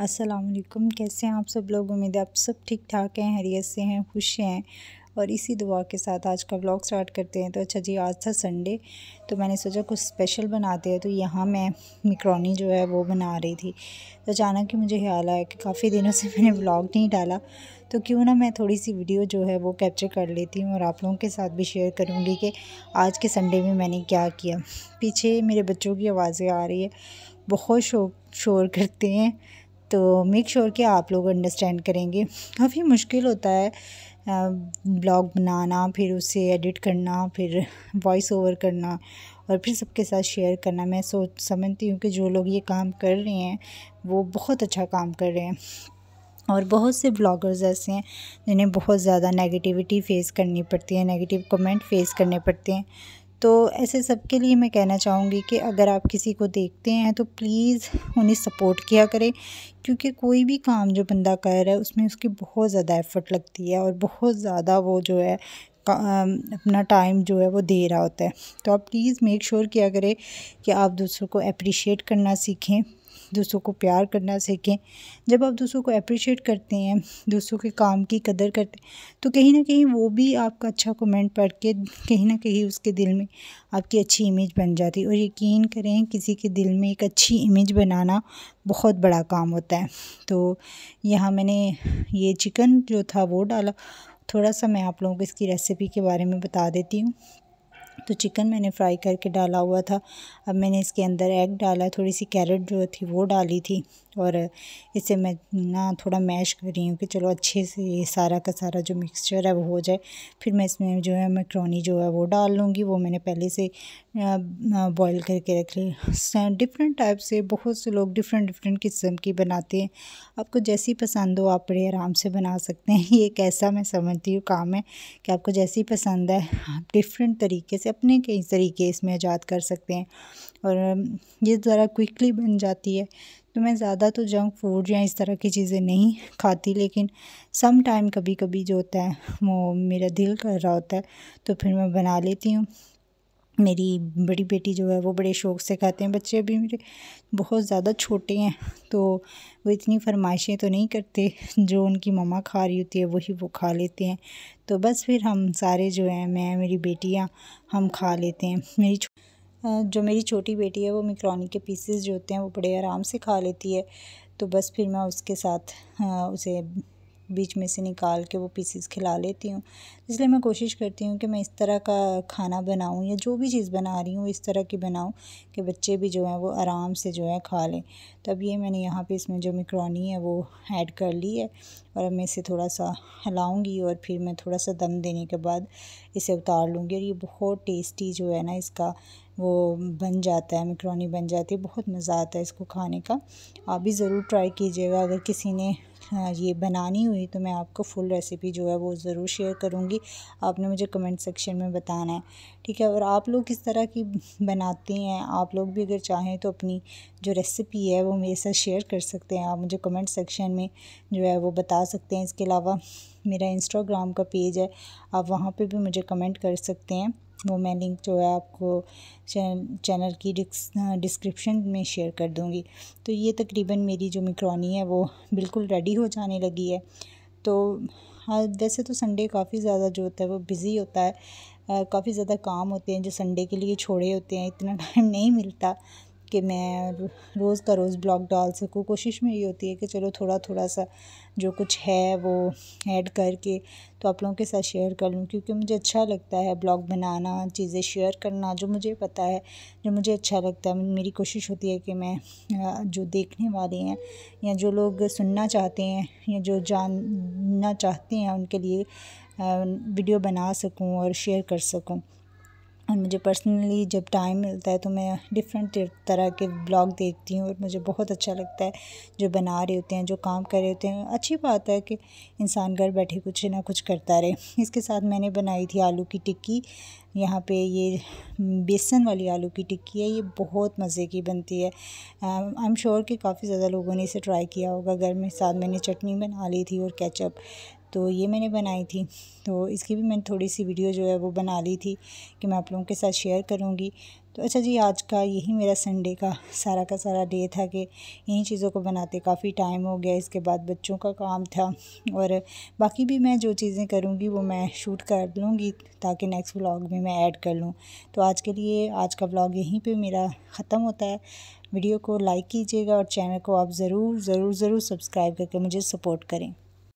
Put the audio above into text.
अस्सलाम वालेकुम कैसे हैं आप सब लोग उम्मीद है आप सब ठीक ठाक हैं हरियत से हैं खुश हैं और इसी दुआ के साथ आज का व्लॉग स्टार्ट करते हैं तो अच्छा जी आज था संडे तो मैंने सोचा कुछ स्पेशल बनाते हैं तो यहाँ मैं मिक्रोनी जो है वो बना रही थी तो अचानक ही मुझे ख्याल आया कि काफ़ी दिनों से मैंने ब्लॉग नहीं डाला तो क्यों ना मैं थोड़ी सी वीडियो जो है वो कैप्चर कर लेती हूँ और आप लोगों के साथ भी शेयर करूँगी कि आज के संडे में मैंने क्या किया पीछे मेरे बच्चों की आवाज़ें आ रही है बहुत शोर शोर करते हैं तो मेक श्योर sure कि आप लोग अंडरस्टैंड करेंगे काफ़ी मुश्किल होता है ब्लॉग बनाना फिर उसे एडिट करना फिर वॉइस ओवर करना और फिर सबके साथ शेयर करना मैं सोच समझती हूँ कि जो लोग ये काम कर रहे हैं वो बहुत अच्छा काम कर रहे हैं और बहुत से ब्लॉगर्स ऐसे हैं जिन्हें बहुत ज़्यादा नेगेटिविटी फ़ेस करनी पड़ती है नेगेटिव कमेंट फ़ेस करने पड़ते हैं तो ऐसे सबके लिए मैं कहना चाहूँगी कि अगर आप किसी को देखते हैं तो प्लीज़ उन्हें सपोर्ट किया करें क्योंकि कोई भी काम जो बंदा कर रहा है उसमें उसकी बहुत ज़्यादा एफ़र्ट लगती है और बहुत ज़्यादा वो जो है अपना टाइम जो है वो दे रहा होता है तो आप प्लीज़ मेक श्योर किया करें कि आप दूसरों को अप्रिशिएट करना सीखें दूसरों को प्यार करना सीखें जब आप दूसरों को अप्रिशिएट करते हैं दूसरों के काम की कदर करते हैं तो कहीं ना कहीं वो भी आपका अच्छा कमेंट पढ़ के कहीं ना कहीं उसके दिल में आपकी अच्छी इमेज बन जाती है और यकीन करें किसी के दिल में एक अच्छी इमेज बनाना बहुत बड़ा काम होता है तो यहाँ मैंने ये चिकन जो था वो डाला थोड़ा सा मैं आप लोगों को इसकी रेसिपी के बारे में बता देती हूँ तो चिकन मैंने फ्राई करके डाला हुआ था अब मैंने इसके अंदर एग डाला थोड़ी सी कैरेट जो थी वो डाली थी और इसे मैं ना थोड़ा मैश कर रही हूँ कि चलो अच्छे से ये सारा का सारा जो मिक्सचर है वो हो जाए फिर मैं इसमें जो है मैक्रोनी जो है वो डाल लूँगी वो मैंने पहले से बॉईल करके रख ली डिफरेंट टाइप से बहुत से लोग डिफरेंट डिफरेंट किस्म की बनाते हैं आपको जैसी पसंद हो आप बड़े आराम से बना सकते हैं ये एक ऐसा मैं समझती हूँ काम है कि आपको जैसी पसंद है आप डिफरेंट तरीके से अपने कई तरीके इसमें ईजाद कर सकते हैं और ये ज़रा क्विकली बन जाती है तो मैं ज़्यादा तो जंक फूड या इस तरह की चीज़ें नहीं खाती लेकिन सम टाइम कभी कभी जो होता है वो मेरा दिल कर रहा होता है तो फिर मैं बना लेती हूँ मेरी बड़ी बेटी जो है वो बड़े शौक़ से खाते हैं बच्चे अभी मेरे बहुत ज़्यादा छोटे हैं तो वो इतनी फरमाइशें तो नहीं करते जो उनकी मम्मा खा रही होती है वही वो खा लेते हैं तो बस फिर हम सारे जो हैं मैं मेरी बेटियाँ हम खा लेते हैं मेरी जो मेरी छोटी बेटी है वो मिक्रोनी के पीसेस जो होते हैं वो बड़े आराम से खा लेती है तो बस फिर मैं उसके साथ उसे बीच में से निकाल के वो पीसीस खिला लेती हूँ इसलिए मैं कोशिश करती हूँ कि मैं इस तरह का खाना बनाऊँ या जो भी चीज़ बना रही हूँ इस तरह की बनाऊँ कि बच्चे भी जो हैं वो आराम से जो है खा लें तब ये मैंने यहाँ पे इसमें जो मिक्रोनी है वो ऐड कर ली है और अब मैं इसे थोड़ा सा हिलाऊँगी और फिर मैं थोड़ा सा दम देने के बाद इसे उतार लूँगी और ये बहुत टेस्टी जो है ना इसका वो बन जाता है मिक्रोनी बन जाती है बहुत मज़ा आता है इसको खाने का आप भी ज़रूर ट्राई कीजिएगा अगर किसी ने हाँ, ये बनानी हुई तो मैं आपको फुल रेसिपी जो है वो ज़रूर शेयर करूँगी आपने मुझे कमेंट सेक्शन में बताना है ठीक है और आप लोग किस तरह की बनाते हैं आप लोग भी अगर चाहें तो अपनी जो रेसिपी है वो मेरे साथ शेयर कर सकते हैं आप मुझे कमेंट सेक्शन में जो है वो बता सकते हैं इसके अलावा मेरा इंस्टाग्राम का पेज है आप वहाँ पर भी मुझे कमेंट कर सकते हैं वो मैं लिंक जो है आपको चैनल की डिस्क्रिप्शन हाँ, में शेयर कर दूँगी तो ये तकरीबन मेरी जो मिक्रोनी है वो बिल्कुल रेडी हो जाने लगी है तो हाँ वैसे तो संडे काफ़ी ज़्यादा जो होता है वो बिज़ी होता है काफ़ी ज़्यादा काम होते हैं जो संडे के लिए छोड़े होते हैं इतना टाइम नहीं मिलता कि मैं रोज़ का रोज़ ब्लॉग डाल सकूँ कोशिश मेरी होती है कि चलो थोड़ा थोड़ा सा जो कुछ है वो ऐड करके तो आप लोगों के साथ शेयर कर लूँ क्योंकि मुझे अच्छा लगता है ब्लॉग बनाना चीज़ें शेयर करना जो मुझे पता है जो मुझे अच्छा लगता है मेरी कोशिश होती है कि मैं जो देखने वाले हैं या जो लोग सुनना चाहते हैं या जो जानना चाहते हैं उनके लिए वीडियो बना सकूँ और शेयर कर सकूँ और मुझे पर्सनली जब टाइम मिलता है तो मैं डिफरेंट तरह के ब्लॉग देखती हूँ और मुझे बहुत अच्छा लगता है जो बना रहे होते हैं जो काम कर रहे होते हैं अच्छी बात है कि इंसान घर बैठे कुछ ना कुछ करता रहे इसके साथ मैंने बनाई थी आलू की टिक्की यहाँ पे ये हम्म, बेसन वाली आलू की टिक्की है ये बहुत मज़े की बनती है आई एम श्योर कि काफ़ी ज़्यादा लोगों ने इसे ट्राई किया होगा घर में साथ मैंने चटनी बना ली थी और कैचअप तो ये मैंने बनाई थी तो इसकी भी मैंने थोड़ी सी वीडियो जो है वो बना ली थी कि मैं आप लोगों के साथ शेयर करूँगी तो अच्छा जी आज का यही मेरा संडे का सारा का सारा डे था कि इन्हीं चीज़ों को बनाते काफ़ी टाइम हो गया इसके बाद बच्चों का काम था और बाकी भी मैं जो चीज़ें करूँगी वो मैं शूट कर लूँगी ताकि नेक्स्ट व्लॉग में मैं ऐड कर लूँ तो आज के लिए आज का व्लॉग यहीं पे मेरा ख़त्म होता है वीडियो को लाइक कीजिएगा और चैनल को आप ज़रूर ज़रूर ज़रूर सब्सक्राइब करके मुझे सपोर्ट करें